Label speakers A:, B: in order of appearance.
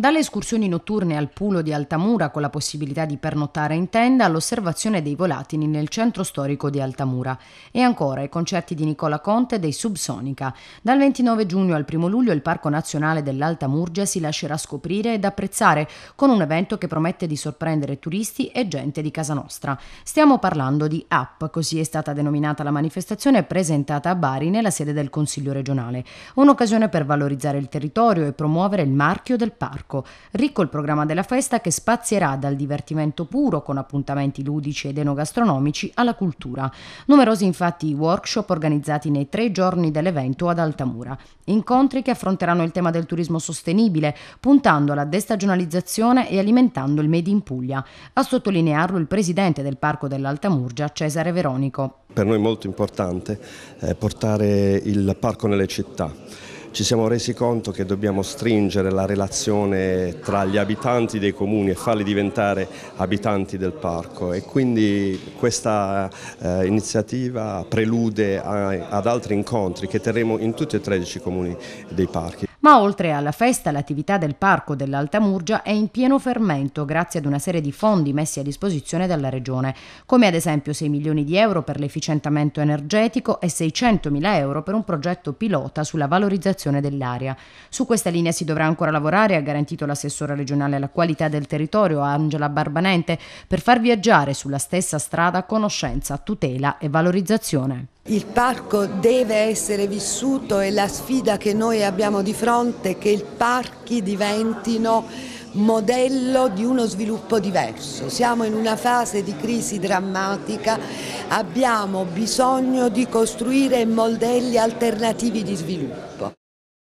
A: Dalle escursioni notturne al pulo di Altamura con la possibilità di pernottare in tenda all'osservazione dei volatili nel centro storico di Altamura e ancora i concerti di Nicola Conte dei Subsonica. Dal 29 giugno al 1 luglio il Parco Nazionale dell'Alta Murgia si lascerà scoprire ed apprezzare con un evento che promette di sorprendere turisti e gente di casa nostra. Stiamo parlando di App, così è stata denominata la manifestazione presentata a Bari nella sede del Consiglio regionale. Un'occasione per valorizzare il territorio e promuovere il marchio del parco parco. Ricco il programma della festa che spazierà dal divertimento puro con appuntamenti ludici ed enogastronomici alla cultura. Numerosi infatti i workshop organizzati nei tre giorni dell'evento ad Altamura. Incontri che affronteranno il tema del turismo sostenibile, puntando alla destagionalizzazione e alimentando il Made in Puglia. A sottolinearlo il presidente del Parco dell'Altamurgia, Cesare
B: Veronico. Per noi è molto importante eh, portare il parco nelle città ci siamo resi conto che dobbiamo stringere la relazione tra gli abitanti dei comuni e farli diventare abitanti del parco e quindi questa eh, iniziativa prelude a, ad altri incontri che terremo in tutti e 13 i comuni dei parchi.
A: Ma oltre alla festa, l'attività del Parco dell'Alta Murgia è in pieno fermento grazie ad una serie di fondi messi a disposizione dalla Regione, come ad esempio 6 milioni di euro per l'efficientamento energetico e 600 mila euro per un progetto pilota sulla valorizzazione dell'area. Su questa linea si dovrà ancora lavorare, ha garantito l'assessore regionale alla qualità del territorio Angela Barbanente, per far viaggiare sulla stessa strada conoscenza, tutela e valorizzazione.
C: Il parco deve essere vissuto e la sfida che noi abbiamo di fronte è che i parchi diventino modello di uno sviluppo diverso. Siamo in una fase di crisi drammatica, abbiamo bisogno di costruire modelli alternativi di sviluppo.